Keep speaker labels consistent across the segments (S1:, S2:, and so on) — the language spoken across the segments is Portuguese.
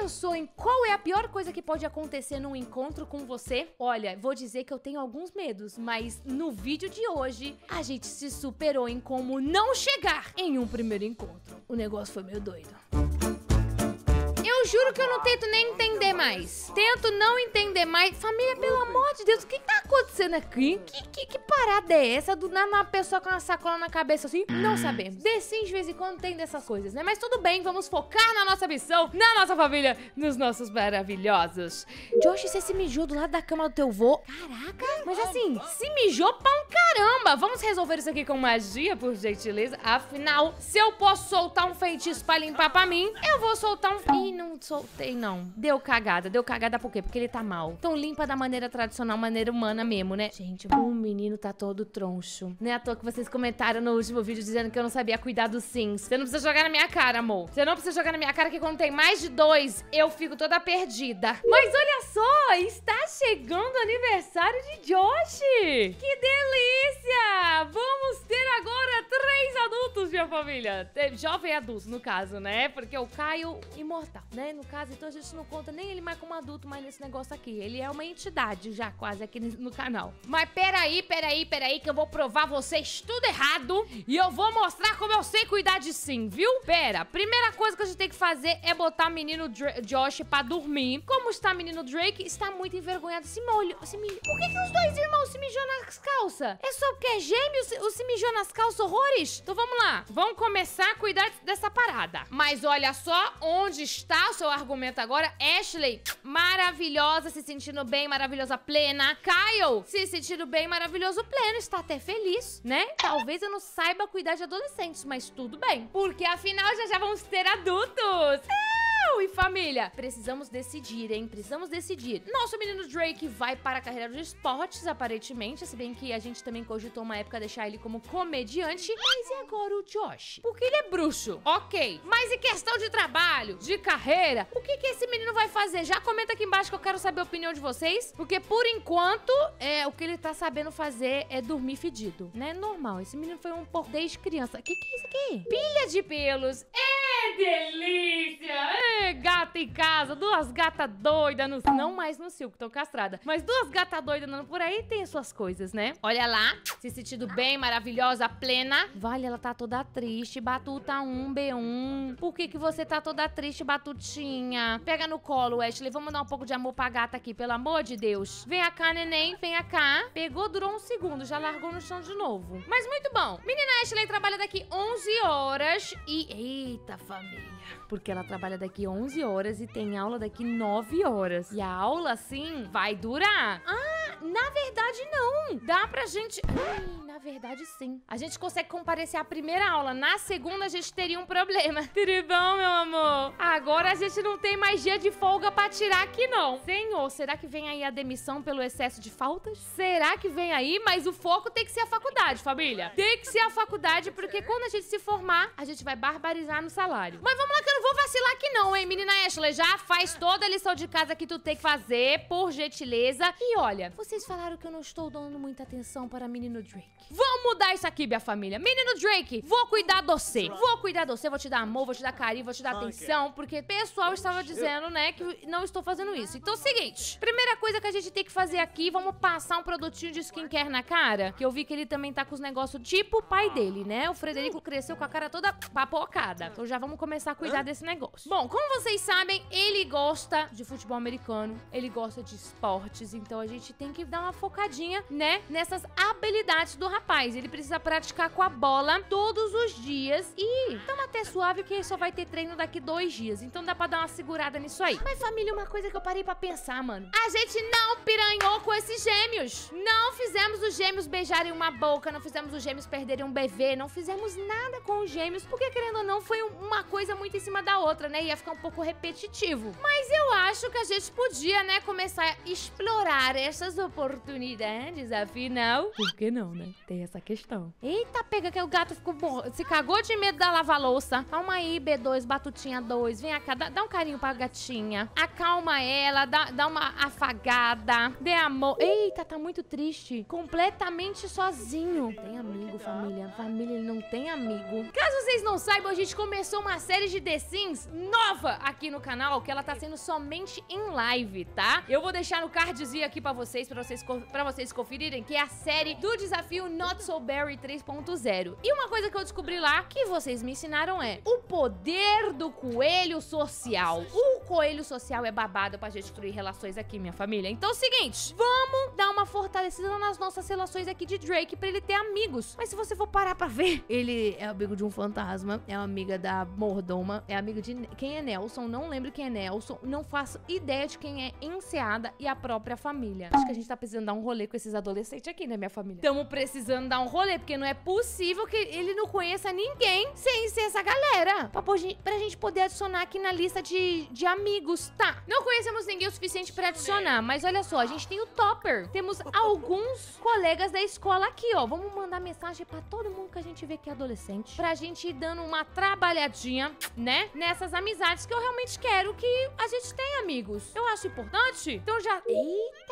S1: pensou em qual é a pior coisa que pode acontecer num encontro com você? Olha, vou dizer que eu tenho alguns medos, mas no vídeo de hoje a gente se superou em como não chegar em um primeiro encontro. O negócio foi meio doido. Eu juro que eu não tento nem entender entender mais. Tento não entender mais. Família, pelo amor de Deus, o que tá acontecendo aqui? Que, que, que parada é essa do nada uma pessoa com uma sacola na cabeça assim? Não sabemos. The Sims, de vez em quando tem dessas coisas, né? Mas tudo bem, vamos focar na nossa missão, na nossa família, nos nossos maravilhosos. Josh, você se mijou do lado da cama do teu vô? Caraca, mas assim, se mijou pra um caramba. Vamos resolver isso aqui com magia, por gentileza. Afinal, se eu posso soltar um feitiço pra limpar pra mim, eu vou soltar um... Ih, não soltei, não. Deu cara cagada. Deu cagada por quê? Porque ele tá mal. Então limpa da maneira tradicional, maneira humana mesmo, né? Gente, o menino tá todo troncho. Não é à toa que vocês comentaram no último vídeo dizendo que eu não sabia cuidar dos sims. Você não precisa jogar na minha cara, amor. Você não precisa jogar na minha cara que quando tem mais de dois, eu fico toda perdida. Mas olha só, está chegando o aniversário de Josh. Que delícia! Vamos ter agora três adultos, minha família. Jovem adulto, no caso, né? Porque o Caio imortal, né? No caso, então a gente não conta nem nem ele mais como adulto mais nesse negócio aqui. Ele é uma entidade já quase aqui no canal. Mas peraí, peraí, peraí, que eu vou provar vocês tudo errado e eu vou mostrar como eu sei cuidar de sim, viu? Pera, primeira coisa que a gente tem que fazer é botar o menino Josh pra dormir. Como está o menino Drake? Está muito envergonhado. Se molho, se milho. Por que, que os dois irmãos se mijam nas calças? É só porque é gêmeo o se mijou nas calças horrores? Então vamos lá. Vamos começar a cuidar dessa parada. Mas olha só onde está o seu argumento agora. Ash é Ashley, maravilhosa, se sentindo bem, maravilhosa, plena. Kyle, se sentindo bem, maravilhoso, pleno. Está até feliz, né? Talvez eu não saiba cuidar de adolescentes, mas tudo bem. Porque afinal já já vamos ter adultos. É! família! Precisamos decidir, hein? Precisamos decidir. Nosso menino Drake vai para a carreira dos esportes, aparentemente, se bem que a gente também cogitou uma época deixar ele como comediante. Mas e agora o Josh? Porque ele é bruxo, ok. Mas em questão de trabalho, de carreira, o que, que esse menino vai fazer? Já comenta aqui embaixo que eu quero saber a opinião de vocês, porque por enquanto, é, o que ele tá sabendo fazer é dormir fedido, né? Normal, esse menino foi um pouco desde criança. O que, que é isso aqui? Pilha de pelos é delícia! gata em casa, duas gatas doidas, no... não mais no circo, tô castrada, mas duas gatas doidas andando por aí tem suas coisas, né? Olha lá, se sentindo bem, maravilhosa, plena. Vale, ela tá toda triste, batuta 1B1. Por que que você tá toda triste, batutinha? Pega no colo, Ashley, vamos dar um pouco de amor pra gata aqui, pelo amor de Deus. Vem cá, neném, vem cá. Pegou, durou um segundo, já largou no chão de novo. Mas muito bom. Menina Ashley trabalha daqui 11 horas e... Eita, família. Porque ela trabalha daqui 11 horas horas e tem aula daqui 9 horas. E a aula, sim vai durar. Ah, na verdade, não. Dá pra gente. Ai, na verdade, sim. A gente consegue comparecer à primeira aula. Na segunda, a gente teria um problema. Tudo bom, meu amor? Agora a gente não tem mais dia de folga pra tirar aqui, não. Senhor, será que vem aí a demissão pelo excesso de faltas? Será que vem aí? Mas o foco tem que ser a faculdade, família. Tem que ser a faculdade, porque quando a gente se formar, a gente vai barbarizar no salário. Mas vamos lá que eu não vou vacilar aqui não, hein, menina Ashley? Já faz toda a lição de casa que tu tem que fazer, por gentileza. E olha, vocês falaram que eu não estou dando muita atenção para menino Drake. Vamos mudar isso aqui, minha família. Menino Drake, vou cuidar de você. Vou cuidar de você, vou te dar amor, vou te dar carinho, vou te dar atenção, porque o pessoal estava dizendo, né, que não estou fazendo isso. Então, é o seguinte, primeira coisa que a gente tem que fazer aqui, vamos passar um produtinho de skincare na cara, que eu vi que ele também tá com os negócios tipo o pai dele, né? O Frederico cresceu com a cara toda papocada. Então já vamos começar a cuidar desse negócio negócio. Bom, como vocês sabem, ele gosta de futebol americano, ele gosta de esportes, então a gente tem que dar uma focadinha, né, nessas habilidades do rapaz. Ele precisa praticar com a bola todos os dias e então até suave que ele só vai ter treino daqui dois dias, então dá pra dar uma segurada nisso aí. Mas família, uma coisa que eu parei pra pensar, mano. A gente não piranhou com esses gêmeos. Não fizemos os gêmeos beijarem uma boca, não fizemos os gêmeos perderem um bebê, não fizemos nada com os gêmeos, porque querendo ou não, foi uma coisa muito em cima da outra outra, né? Ia ficar um pouco repetitivo. Mas eu acho que a gente podia, né, começar a explorar essas oportunidades, afinal. Por que não, né? Tem essa questão. Eita, pega que o gato ficou bom. Se cagou de medo da lava-louça. Calma aí, B2, batutinha 2. Vem cá, dá, dá, um carinho pra gatinha. Acalma ela, dá, dá uma afagada. Dê amor. Eita, tá muito triste. Completamente sozinho. Tem amigo, família. Família, ele não tem amigo. Caso vocês não saibam, a gente começou uma série de The Sims nova aqui no canal, que ela tá sendo somente em live, tá? Eu vou deixar no cardzinho aqui pra vocês, pra vocês, pra vocês conferirem, que é a série do desafio Not So Berry 3.0. E uma coisa que eu descobri lá, que vocês me ensinaram é o poder do coelho social. É o coelho social é babado pra destruir relações aqui, minha família. Então é o seguinte, vamos dar uma fortalecida nas nossas relações aqui de Drake pra ele ter amigos. Mas se você for parar pra ver, ele é amigo de um fantasma, é amiga da mordoma, é amigo de... Quem é Nelson? Não lembro quem é Nelson, não faço ideia de quem é Enseada e a própria família. Acho que a gente tá precisando dar um rolê com esses adolescentes aqui, né, minha família? Tamo precisando dar um rolê, porque não é possível que ele não conheça ninguém sem ser essa galera. Pra, pra gente poder adicionar aqui na lista de, de amigos. Tá, não conhecemos ninguém o suficiente para adicionar, mas olha só, a gente tem o Topper. Temos alguns colegas da escola aqui, ó. Vamos mandar mensagem para todo mundo que a gente vê que é adolescente, pra gente ir dando uma trabalhadinha, né? Nessas amizades que eu realmente quero que a gente tenha amigos. Eu acho importante. Então já... Eita!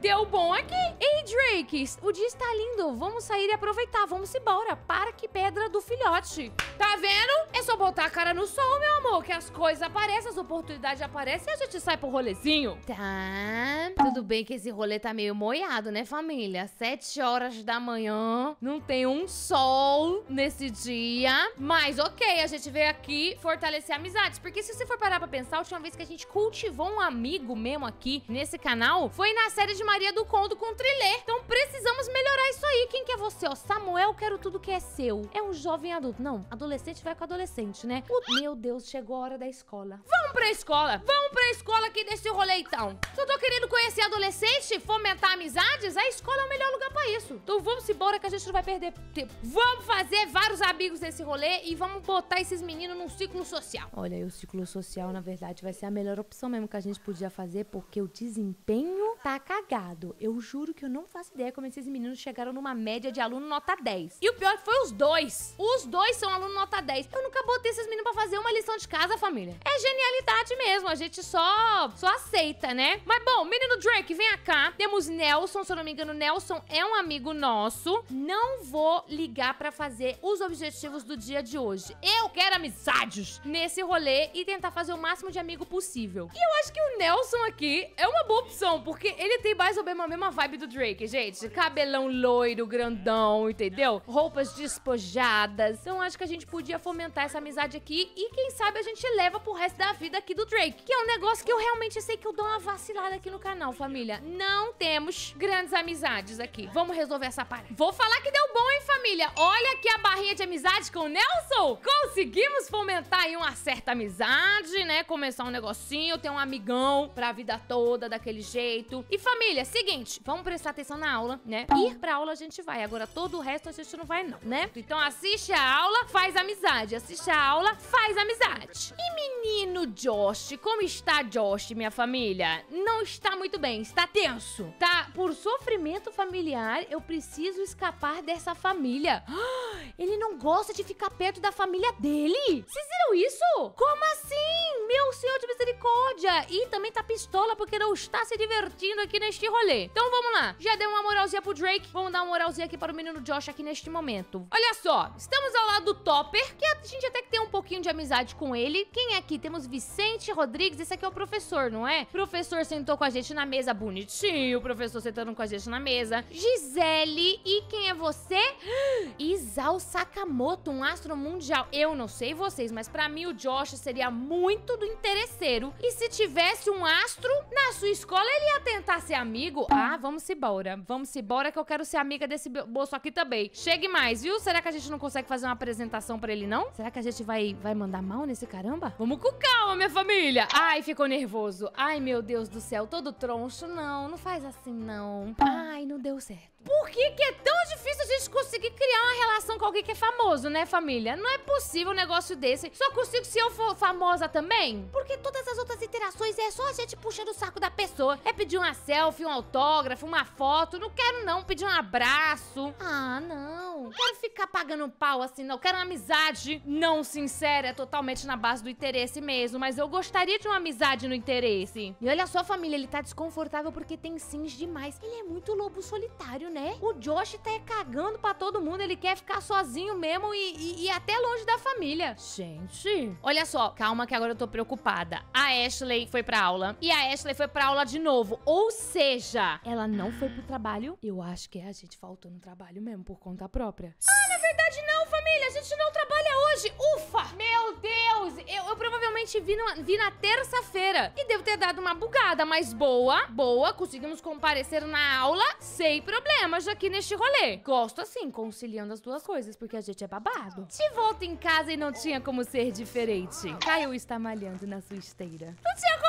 S1: Deu bom aqui! Ei, Drakes, o dia está lindo. Vamos sair e aproveitar. Vamos embora. Parque Pedra do Filhote. Tá vendo? É só botar a cara no sol, meu amor, que as coisas aparecem, as oportunidades aparecem e a gente sai pro rolezinho. Tá. Tudo bem que esse rolê tá meio moiado, né, família? Sete horas da manhã, não tem um sol nesse dia. Mas ok, a gente veio aqui fortalecer amizades. Porque se você for parar pra pensar, a última vez que a gente cultivou um amigo mesmo aqui nesse canal foi nas série de Maria do Conto com trilê. Então precisamos melhorar isso aí. Quem que é você? Ó, Samuel, quero tudo que é seu. É um jovem adulto. Não, adolescente vai com adolescente, né? O... Meu Deus, chegou a hora da escola. Vamos pra escola! Vamos pra escola aqui desse rolê, então. Se eu tô querendo conhecer adolescente, fomentar amizades, a escola é o melhor lugar pra isso. Então vamos embora que a gente não vai perder tempo. Vamos fazer vários amigos nesse rolê e vamos botar esses meninos num ciclo social. Olha, o ciclo social, na verdade, vai ser a melhor opção mesmo que a gente podia fazer, porque o desempenho tá cagado. Eu juro que eu não faço ideia como esses meninos chegaram numa média de aluno nota 10. E o pior é foi os dois. Os dois são aluno nota 10. Eu nunca botei esses meninos pra fazer uma lição de casa, família. É genialidade mesmo. A gente só, só aceita, né? Mas bom, menino Drake, vem cá. Temos Nelson, se eu não me engano, Nelson é um amigo nosso. Não vou ligar pra fazer os objetivos do dia de hoje. Eu quero amizades nesse rolê e tentar fazer o máximo de amigo possível. E eu acho que o Nelson aqui é uma boa opção, porque ele tem mais ou menos a mesma vibe do Drake, gente. Cabelão loiro, grandão, entendeu? Roupas despojadas. Então acho que a gente podia fomentar essa amizade aqui e quem sabe a gente leva pro resto da vida aqui do Drake. Que é um negócio que eu realmente sei que eu dou uma vacilada aqui no canal, família. Não temos grandes amizades aqui. Vamos resolver essa parada. Vou falar que deu bom, hein, família? Olha aqui a barrinha de amizade com o Nelson. Conseguimos fomentar aí uma certa amizade, né? Começar um negocinho, ter um amigão pra vida toda daquele jeito. E e família, seguinte, vamos prestar atenção na aula, né? Ir pra aula a gente vai, agora todo o resto a gente não vai não, né? Então assiste a aula, faz amizade, assiste a aula, faz amizade. E menino Josh, como está Josh, minha família? Não está muito bem, está tenso, tá? Por sofrimento familiar, eu preciso escapar dessa família. Ele não gosta de ficar perto da família dele. Vocês viram isso? Como assim? ódia e também tá pistola porque não está se divertindo aqui neste rolê. Então vamos lá. Já deu uma moralzinha pro Drake. Vamos dar uma moralzinha aqui para o menino Josh aqui neste momento. Olha só. Estamos ao lado do Topper, que a gente até que tem um pouquinho de amizade com ele. Quem é aqui? Temos Vicente Rodrigues. Esse aqui é o professor, não é? professor sentou com a gente na mesa. Bonitinho. professor sentando com a gente na mesa. Gisele. E quem é você? Isao Sakamoto, um astro mundial. Eu não sei vocês, mas para mim o Josh seria muito do interesseiro. E se tivesse um astro na sua escola, ele ia tentar ser amigo. Ah, vamos embora. Vamos embora que eu quero ser amiga desse bolso aqui também. Chegue mais, viu? Será que a gente não consegue fazer uma apresentação pra ele, não? Será que a gente vai, vai mandar mal nesse caramba? Vamos com calma, minha família. Ai, ficou nervoso. Ai, meu Deus do céu. Todo troncho. Não, não faz assim, não. Ai, não deu certo. Por que, que é tão difícil a gente conseguir criar uma relação com alguém que é famoso, né, família? Não é possível um negócio desse. Só consigo se eu for famosa também? Porque todas as outras interações é só a gente puxando o saco da pessoa. É pedir uma selfie, um autógrafo, uma foto. Não quero, não. Pedir um abraço. Ah, não. Quero ficar pagando pau assim, não. Quero uma amizade não sincera, totalmente na base do interesse mesmo. Mas eu gostaria de uma amizade no interesse. E olha só, família, ele tá desconfortável porque tem sims demais. Ele é muito lobo solitário, né? O Josh tá cagando pra todo mundo. Ele quer ficar sozinho mesmo e, e, e até longe da família. Gente. Olha só, calma que agora eu tô preocupada. A Ashley Ashley foi pra aula. E a Ashley foi pra aula de novo. Ou seja, ela não foi pro trabalho. Eu acho que é a gente faltou no trabalho mesmo, por conta própria verdade não, família. A gente não trabalha hoje. Ufa! Meu Deus! Eu, eu provavelmente vi, numa, vi na terça-feira. E devo ter dado uma bugada, mas boa, boa. Conseguimos comparecer na aula sem problemas aqui neste rolê. Gosto assim, conciliando as duas coisas, porque a gente é babado. De volta em casa e não tinha como ser diferente. Caio está malhando na sua esteira. Não tinha como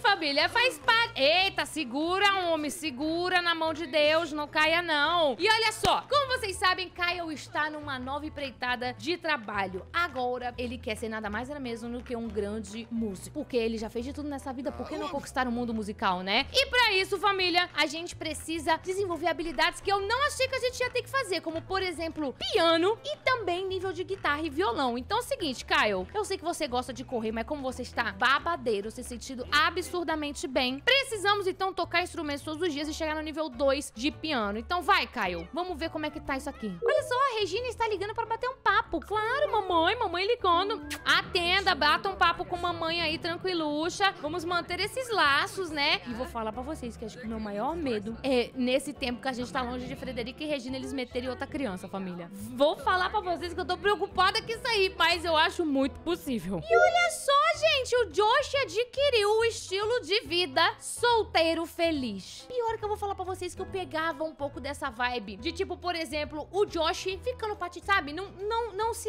S1: família. Faz parte. Eita, segura, homem, segura na mão de Deus, não caia não. E olha só, como vocês sabem, Kyle está numa nova empreitada de trabalho. Agora, ele quer ser nada mais nada mesmo do que um grande músico. Porque ele já fez de tudo nessa vida, por que não ah. conquistar o um mundo musical, né? E para isso, família, a gente precisa desenvolver habilidades que eu não achei que a gente ia ter que fazer, como, por exemplo, piano e também nível de guitarra e violão. Então é o seguinte, Kyle, eu sei que você gosta de correr, mas como você está babadeiro, se sentindo absurdo, absurdamente bem. Precisamos então tocar instrumentos todos os dias e chegar no nível 2 de piano. Então vai, Caio. Vamos ver como é que tá isso aqui. Olha só, a Regina está ligando para bater um papo. Claro, mamãe, mamãe ligando. Atenda, bata um papo com mamãe aí, tranquiluxa. Vamos manter esses laços, né? E vou falar para vocês que acho que o meu maior medo é nesse tempo que a gente tá longe de Frederico e Regina eles meterem outra criança, família. Vou falar para vocês que eu tô preocupada com isso aí, mas eu acho muito possível. E olha só, gente, o Josh adquiriu o estilo estilo de vida solteiro feliz. Pior que eu vou falar pra vocês que eu pegava um pouco dessa vibe. De tipo, por exemplo, o Josh ficando pra ti, sabe? Não, não, não se,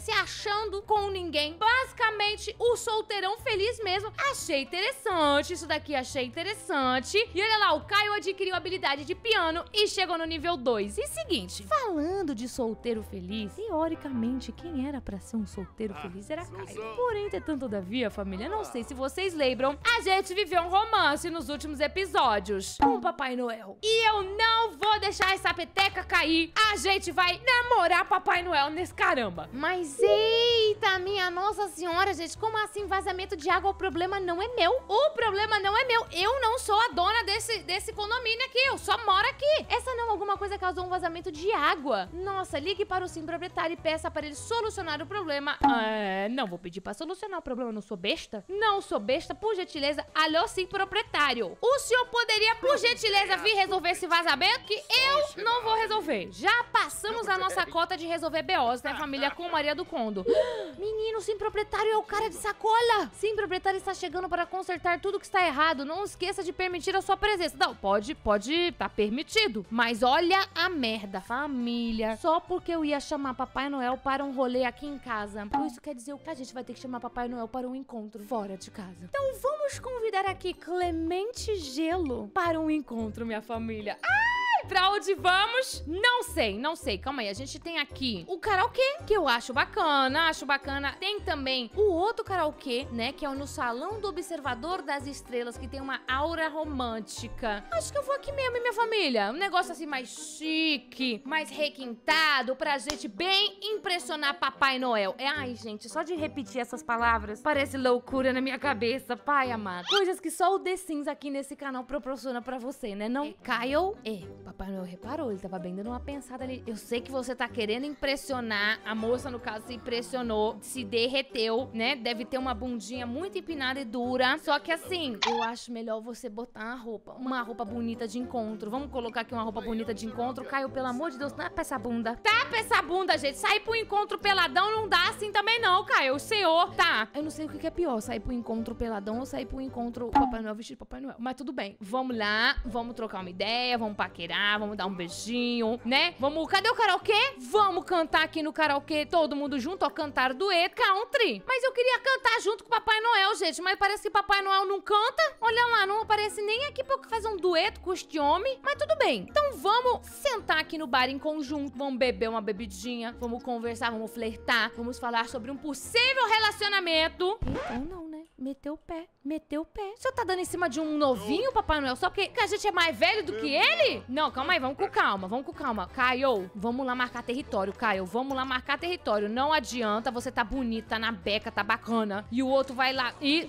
S1: se achando com ninguém. Basicamente, o solteirão feliz mesmo. Achei interessante isso daqui, achei interessante. E olha lá, o Caio adquiriu habilidade de piano e chegou no nível 2. E seguinte, falando de solteiro feliz, teoricamente, quem era para ser um solteiro ah, feliz era Caio. Porém, entretanto, todavia, família, não ah. sei se vocês lembram, a gente viveu um romance nos últimos episódios com o Papai Noel. E eu não vou deixar essa peteca cair. A gente vai namorar Papai Noel nesse caramba. Mas eita, minha Nossa Senhora, gente, como assim vazamento de água? O problema não é meu. O problema não é meu. Eu não sou a dona desse, desse condomínio aqui. Eu só moro aqui. Essa não, alguma coisa causou um vazamento de água. Nossa, ligue para o sim proprietário e peça para ele solucionar o problema. É, não vou pedir para solucionar o problema, eu não sou besta. Não sou besta, por gentileza gentileza, alô sim, proprietário. O senhor poderia, por gentileza, vir resolver esse vazamento que eu não vou resolver. Já passamos a nossa cota de resolver BOs, né, ah, família, tá. com Maria do Condo. Menino, sim, proprietário é o cara de sacola. Sim, proprietário está chegando para consertar tudo que está errado. Não esqueça de permitir a sua presença. Não, pode, pode, tá permitido. Mas olha a merda, família. Só porque eu ia chamar Papai Noel para um rolê aqui em casa. Isso quer dizer que a gente vai ter que chamar Papai Noel para um encontro fora de casa. Então vamos Vamos convidar aqui Clemente Gelo para um encontro, minha família. Ah! Pra onde vamos? Não sei, não sei. Calma aí, a gente tem aqui o karaokê, que eu acho bacana, acho bacana. Tem também o outro karaokê, né, que é no Salão do Observador das Estrelas, que tem uma aura romântica. Acho que eu vou aqui mesmo, minha família? Um negócio assim mais chique, mais requintado, pra gente bem impressionar Papai Noel. É, ai, gente, só de repetir essas palavras, parece loucura na minha cabeça, pai amado. Coisas que só o The Sims aqui nesse canal proporciona pra você, né, não? É Kyle, é, papai Papai Noel reparou, ele tava bem dando uma pensada ali. Eu sei que você tá querendo impressionar. A moça, no caso, se impressionou, se derreteu, né? Deve ter uma bundinha muito empinada e dura. Só que assim, eu acho melhor você botar uma roupa. Uma roupa bonita de encontro. Vamos colocar aqui uma roupa bonita de encontro. Caio, pelo amor de Deus, tapa essa bunda. Tapa essa bunda, gente. Sair pro encontro peladão não dá assim também não, Caio. O senhor, tá. Eu não sei o que é pior, sair pro encontro peladão ou sair pro encontro Papai Noel vestido de Papai Noel. Mas tudo bem. Vamos lá, vamos trocar uma ideia, vamos paquerar cantar, ah, vamos dar um beijinho, né? Vamos, cadê o karaokê? Vamos cantar aqui no karaokê, todo mundo junto, ó, cantar dueto Country. Mas eu queria cantar junto com o Papai Noel, gente, mas parece que Papai Noel não canta. Olha lá, não aparece nem aqui pra fazer um dueto com este homem, mas tudo bem. Então vamos sentar aqui no bar em conjunto, vamos beber uma bebidinha, vamos conversar, vamos flertar, vamos falar sobre um possível relacionamento. Então não, né? Meteu o pé, meteu o pé. O senhor tá dando em cima de um novinho, Papai Noel? Só porque a gente é mais velho do que ele? Não, calma aí, vamos com calma, vamos com calma. Caio, vamos lá marcar território, Caio. Vamos lá marcar território. Não adianta, você tá bonita, tá na beca, tá bacana. E o outro vai lá e...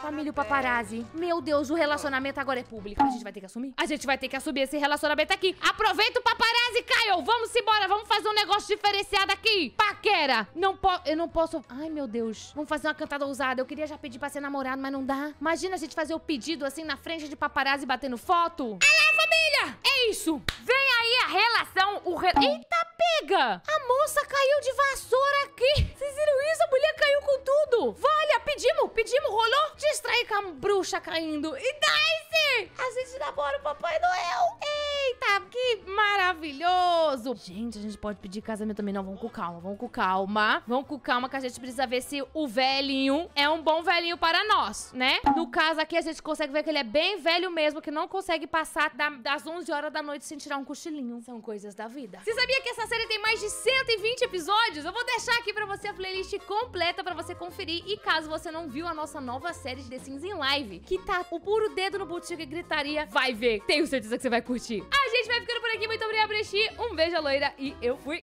S1: Família paparazzi. Meu Deus, o relacionamento agora é público. A gente vai ter que assumir? A gente vai ter que assumir esse relacionamento aqui. Aproveita o paparazzi, Caio. Vamos embora, vamos fazer um negócio diferenciado aqui. Paquera. Não po... Eu não posso... Ai, meu Deus. Vamos fazer uma cantada ousada. Eu queria já pedir pra ser namorado, mas não dá. Imagina a gente fazer o pedido assim na frente de paparazzi batendo foto. Alá, família! É isso! Vem aí a relação, o re... Eita, pega! A moça caiu de vassoura aqui! Vocês viram isso? A mulher caiu com tudo! Valha, pedimos, pedimos, rolou? Distrair com a bruxa caindo. E daí-se! A gente namora o Papai Noel! Eita, que maravilhoso! Gente, a gente pode pedir casamento também. Não, vamos com calma, vamos com calma. Vamos com calma que a gente precisa ver se o velhinho é um bom velhinho caminho para nós, né? No caso aqui, a gente consegue ver que ele é bem velho mesmo, que não consegue passar da, das 11 horas da noite sem tirar um cochilinho. São coisas da vida. Você sabia que essa série tem mais de 120 episódios? Eu vou deixar aqui pra você a playlist completa pra você conferir. E caso você não viu a nossa nova série de The Sims em Live, que tá o puro dedo no boutique e gritaria, vai ver. Tenho certeza que você vai curtir. A gente vai ficando por aqui. Muito obrigada por assistir. Um beijo, loira. E eu fui.